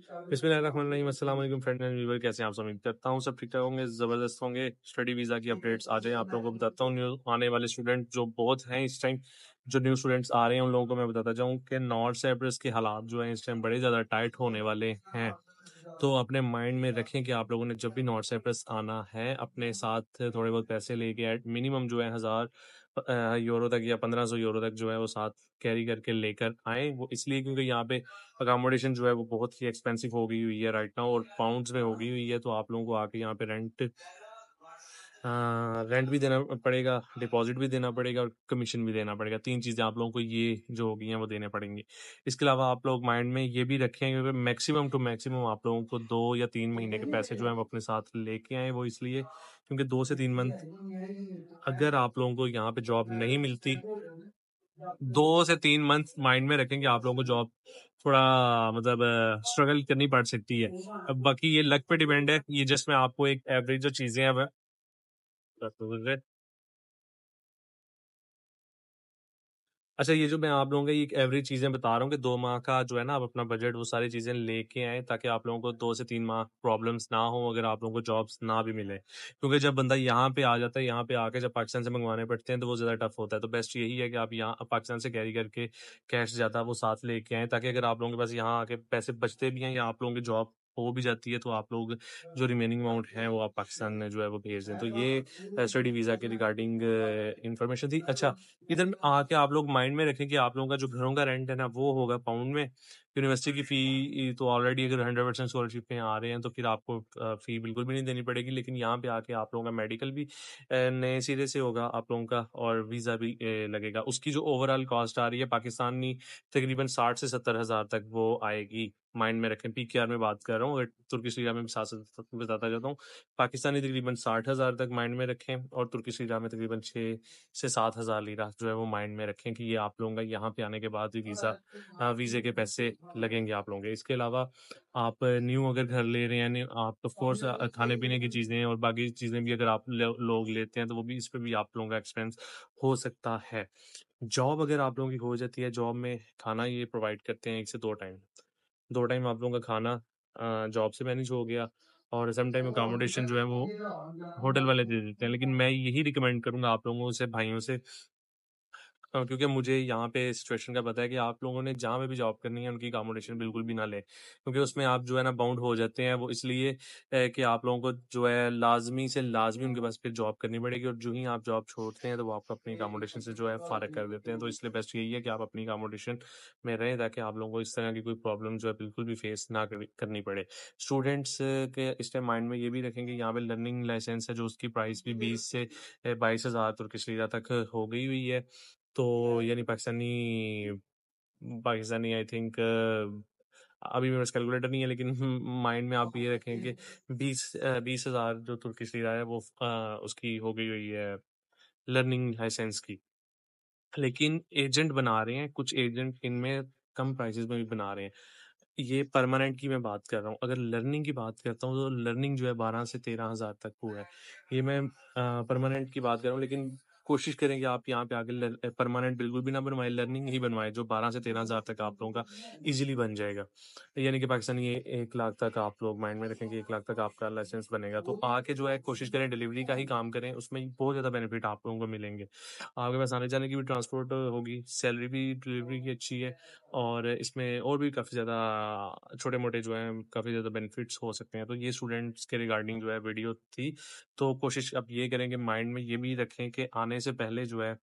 जबरदस्त होंगे study visa की अपडेट्स आ जाए आप लोगों को बताता हूँ आने वाले स्टूडेंट जो बहुत हैं इस टाइम जो न्यू स्टूडेंट्स आ रहे हैं उन लोगों को मैं बताता चाहूँ कि नॉर्थ साइप्रस के हालात जो है इस टाइम बड़े ज़्यादा टाइट होने वाले हैं तो अपने माइंड में रखें कि आप लोगों ने जब भी नॉर्थ साइप्रस आना है अपने साथ थोड़े बहुत पैसे लेके एट मिनिमम जो है हज़ार यूरो तक या पंद्रह सौ यूरो तक जो है वो साथ कैरी करके लेकर आए वो इसलिए क्योंकि यहाँ पे अकोमोडेशन जो है वो बहुत ही एक्सपेंसिव हो गई हुई है राइट नाउ और पाउंड्स में हो गई हुई है, तो आप लोगों को आके यहाँ पे रेंट रेंट हाँ, भी देना पड़ेगा, डिपॉज़िट भी देना पड़ेगा और कमीशन भी देना पड़ेगा। तीन चीज़ें आप लोगों को ये जो हो गई हैं वो देने पड़ेंगी। इसके अलावा आप लोग माइंड में ये भी रखें क्योंकि मैक्सिमम टू मैक्सिमम आप लोगों को दो या तीन महीने के पैसे जो हैं वो अपने साथ लेके आए वो इसलिए क्योंकि दो से तीन मंथ अगर आप लोगों को यहाँ पे जॉब नहीं मिलती दो से तीन मंथ माइंड में रखें कि आप लोगों को जॉब थोड़ा मतलब स्ट्रगल करनी पड़ सकती है। अब बाकी ये लक पे डिपेंड है। ये जस्ट मैं आपको एक एवरेज जो चीज़ें हैं That's looking अच्छा ये जो मैं आप लोगों को ये एवरेज चीज़ें बता रहा हूँ कि दो माह का जो है ना आप अपना बजट वो सारी चीज़ें लेके आए ताकि आप लोगों को दो से तीन माह प्रॉब्लम्स ना हो अगर आप लोगों को जॉब्स ना भी मिले। क्योंकि जब बंदा यहाँ पे आ जाता है, यहाँ पे आके जब पाकिस्तान से मंगवाने पड़ते हैं तो वो ज़्यादा टफ होता है। तो बेस्ट यही है कि आप यहाँ पाकिस्तान से कैरी करके कैश ज़्यादा वो साथ लेके आएँ ताकि अगर आप लोगों के पास यहाँ आके पैसे बचते भी हैं या आप लोगों की जॉब हो भी जाती है तो आप लोग जो रिमेनिंग अमाउंट है वो आप पाकिस्तान में जो है वो भेज दें तो ये स्टडी वीज़ा के रिगार्डिंग इंफॉर्मेशन थी अच्छा इधर आके आप लोग माइंड में रखें कि आप लोगों का जो घरों का रेंट है ना वो होगा पाउंड में यूनिवर्सिटी की फ़ी तो ऑलरेडी अगर हंड्रेड परसेंट स्कॉलरशिप पे आ रहे हैं तो फिर आपको फ़ी बिल्कुल भी नहीं देनी पड़ेगी लेकिन यहाँ पे आके आप लोगों का मेडिकल भी नए सिरे से होगा आप लोगों का और वीज़ा भी लगेगा उसकी जो ओवरऑल कॉस्ट आ रही है पाकिस्तानी तकरीबन साठ से सत्तर हज़ार तक वो आएगी माइंड में रखें पीकेआर में बात कर रहा हूँ तुर्की लीरा में साथ बताता जाता हूँ पाकिस्तानी तकरीबन साठ हज़ार तक माइंड में रखें और तुर्की सीरा में तकरीबन छः से सात हज़ार लीरा जो है वो माइंड में रखें कि ये आप लोगों का यहाँ पे आने के बाद भी वीज़ा वीज़े के पैसे लगेंगे आप लोगों के इसके अलावा आप न्यू अगर घर ले रहे हैं आप ऑफ तो हाँ कोर्स हाँ खाने पीने की चीज़ें और बाकी चीज़ें भी अगर आप लोग लेते हैं तो वो भी इस पर भी आप लोगों का एक्सपेंस हो सकता है जॉब अगर आप लोगों की हो जाती है जॉब में खाना ये प्रोवाइड करते हैं एक से दो टाइम दो टाइम आप लोगों का खाना जॉब से मैनेज हो गया और टाइम अकोमोडेशन जो है वो होटल वाले दे देते हैं लेकिन मैं यही रिकमेंड करूंगा आप लोगों से भाइयों से क्योंकि मुझे यहाँ पे सिचुएशन का पता है कि आप लोगों ने जहाँ पे भी जॉब करनी है उनकी अकोमोडेशन बिल्कुल भी ना लें क्योंकि उसमें आप जो है ना बाउंड हो जाते हैं वो इसलिए कि आप लोगों को जो है लाज़मी से लाज़मी उनके पास फिर जॉब करनी पड़ेगी और जो ही आप जॉब छोड़ते हैं तो वो आपको अपनी अकोमोडेशन से जो है फारक कर देते हैं तो इसलिए बेस्ट यही है कि आप अपनी अकोमोडेशन में रहें ताकि आप लोगों को इस तरह की कोई प्रॉब्लम जो है बिल्कुल भी फेस ना करनी पड़े स्टूडेंट्स के इस टाइम माइंड में ये भी रखें कि यहाँ पे लर्निंग लाइसेंस है जो उसकी प्राइस भी बीस से बाईस हज़ार तुर्किश लीरा तक हो गई हुई है तो यानी पाकिस्तानी पाकिस्तानी आई थिंक अभी मेरे पास कैलकुलेटर नहीं है लेकिन माइंड में आप ये रखें कि बीस बीस हजार जो तुर्की लीरा है वो आ, उसकी हो गई हुई है लर्निंग लाइसेंस की लेकिन एजेंट बना रहे हैं कुछ एजेंट इनमें कम प्राइसेस में भी बना रहे हैं ये परमानेंट की मैं बात कर रहा हूँ अगर लर्निंग की बात करता हूँ तो लर्निंग जो है बारह से तेरह हजार तक हुआ है ये मैं परमानेंट की बात कर रहा हूँ लेकिन कोशिश करें कि आप यहाँ पे आगे परमानेंट बिल्कुल भी ना बनवाए लर्निंग ही बनवाए जो बारह से तेरह हज़ार तक आप लोगों का ईजिली बन जाएगा यानी कि पाकिस्तान ये एक लाख तक आप लोग माइंड में रखें कि एक लाख तक आपका लाइसेंस बनेगा तो आके जो है कोशिश करें डिलीवरी का ही काम करें उसमें बहुत ज़्यादा बेनिफिट आप लोगों को मिलेंगे आपके पास आने जाने की भी ट्रांसपोर्ट होगी सैलरी भी डिलीवरी की अच्छी है और इसमें और भी काफ़ी ज़्यादा छोटे मोटे जो है काफ़ी ज़्यादा बेनिफिट्स हो सकते हैं तो ये स्टूडेंट्स के रिगार्डिंग जो है वीडियो थी तो कोशिश आप ये करें कि माइंड में ये भी रखें कि आने आने से पहले जो है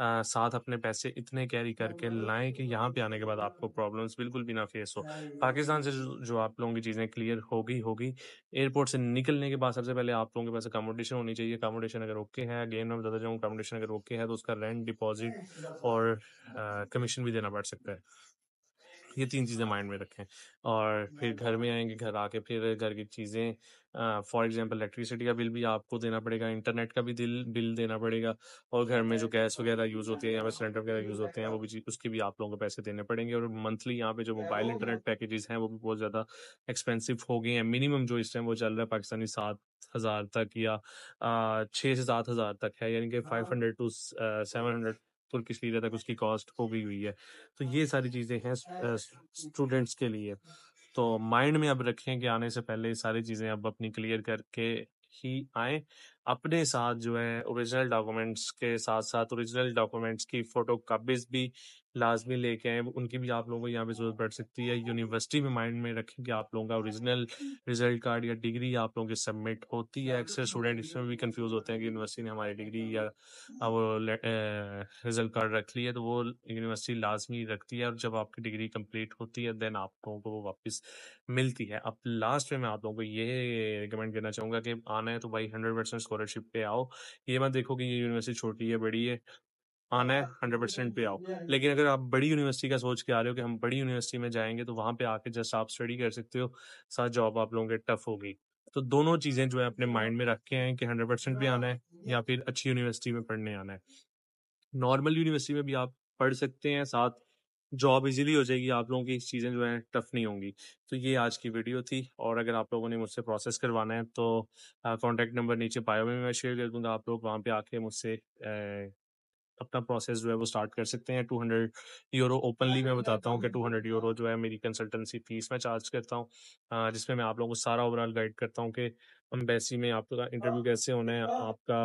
आ, साथ अपने पैसे इतने कैरी करके लाएं कि यहाँ पे आने के बाद आपको प्रॉब्लम्स बिल्कुल भी ना फेस हो पाकिस्तान से जो, जो आप लोगों की चीज़ें क्लियर होगी होगी एयरपोर्ट से निकलने के बाद सबसे पहले आप लोगों के पास अकोमोडेशन होनी चाहिए अकोमोडेशन अगर ओके है अगेन मैं बताता जाऊँ अकोमोडेशन अगर ओके है तो उसका रेंट डिपॉजिट और कमीशन भी देना पड़ सकता है ये तीन चीज़ें माइंड में रखें और फिर घर में आएंगे घर आके फिर घर की चीज़ें फॉर एग्जांपल इलेक्ट्रिसिटी का बिल भी आपको देना पड़ेगा इंटरनेट का भी दिल बिल देना पड़ेगा और घर में जो गैस वगैरह यूज़ होती है या फिर सिलेंडर वगैरह यूज़ होते हैं वो भी उसके भी आप लोगों को पैसे देने पड़ेंगे और मंथली यहाँ पे जो मोबाइल इंटरनेट पैकेजेस हैं वो भी बहुत ज़्यादा एक्सपेंसिव हो गए हैं मिनिमम जो इस टाइम वो चल रहा है पाकिस्तानी सात हज़ार तक या छः से सात हज़ार तक है यानी कि five hundred to seven hundred Turkish किस तक उसकी कॉस्ट हो गई हुई है तो ये सारी चीज़ें हैं स्टूडेंट्स के लिए तो माइंड में अब रखें कि आने से पहले सारी चीज़ें अब अपनी क्लियर करके ही आए अपने साथ जो है ओरिजिनल डॉक्यूमेंट्स के साथ साथ ओरिजिनल डॉक्यूमेंट्स की फोटो कापीज भी लाजमी लेके आए उनकी भी आप लोगों को यहाँ पे जरूरत पड़ सकती है यूनिवर्सिटी में माइंड में रखें कि आप लोगों का ओरिजिनल रिजल्ट कार्ड या डिग्री आप लोगों की सबमिट होती है अक्सर स्टूडेंट इसमें भी कंफ्यूज होते हैं कि यूनिवर्सिटी ने हमारी डिग्री या वो रिजल्ट कार्ड रख लिया तो वो यूनिवर्सिटी लाजमी रखती है और जब आपकी डिग्री कम्प्लीट होती है देन आप लोगों को वो वापस मिलती है अब लास्ट में मैं आप लोगों को ये रिकमेंड करना चाहूंगा कि आना है तो भाई हंड्रेड परसेंट स्कॉलरशिप पे आओ ये मत देखो कि ये यूनिवर्सिटी छोटी है बड़ी है आना है हंड्रेड हाँ, परसेंट पे आओ लेकिन अगर आप बड़ी यूनिवर्सिटी का सोच के आ रहे हो कि हम बड़ी यूनिवर्सिटी में जाएंगे तो वहाँ पे आके जस्ट आप स्टडी कर सकते हो साथ जॉब आप लोगों के टफ होगी तो दोनों चीजें जो है अपने माइंड में रखे हैं कि हंड्रेड परसेंट भी आना हाँ, है या फिर अच्छी यूनिवर्सिटी में पढ़ने आना है नॉर्मल यूनिवर्सिटी में भी आप पढ़ सकते हैं साथ जॉब इजीली हो जाएगी आप लोगों की चीज़ें जो हैं टफ नहीं होंगी तो ये आज की वीडियो थी और अगर आप लोगों ने मुझसे प्रोसेस करवाना है तो कॉन्टैक्ट नंबर नीचे बायो में मैं शेयर कर दूंगा आप लोग वहाँ पे आके मुझसे अपना प्रोसेस जो है वो स्टार्ट कर सकते हैं 200 यूरो ओपनली मैं बताता हूँ कि 200 यूरो जो है मेरी कंसल्टेंसी फीस मैं चार्ज करता हूँ जिसमें मैं आप लोगों को सारा ओवरऑल गाइड करता हूँ कि अम्बेसी में आपका इंटरव्यू हाँ। कैसे होना है आपका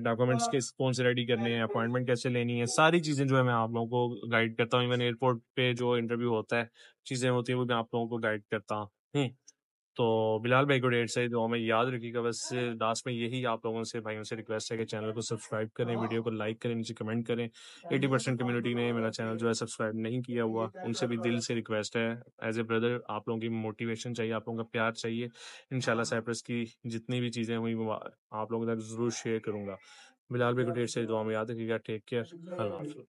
डॉक्यूमेंट्स के कौन से रेडी करने हैं अपॉइंटमेंट कैसे लेनी है सारी चीज़ें जो है मैं आप लोगों को गाइड करता हूँ इवन एयरपोर्ट पे जो इंटरव्यू होता है चीज़ें होती है वो मैं आप लोगों को गाइड करता हूँ हम्म। तो बिलाल भाई को डेढ़ से दुआ में याद रखिएगा बस हाँ। लास्ट में यही आप लोगों से भाइयों से रिक्वेस्ट है कि चैनल को सब्सक्राइब करें हाँ। वीडियो को लाइक करें नीचे कमेंट करें 80 परसेंट कम्युनिटी ने मेरा चैनल जो है सब्सक्राइब नहीं किया हुआ उनसे भी दिल से रिक्वेस्ट है एज ए ब्रदर आप लोगों की मोटिवेशन चाहिए आप लोगों का प्यार चाहिए इन हाँ। साइप्रस की जितनी भी चीज़ें हुई वो आप लोगों तक ज़रूर शेयर करूँगा बिलाल भाई को डेढ़ से दुआ में याद रखिएगा टेक केयर अल्लाह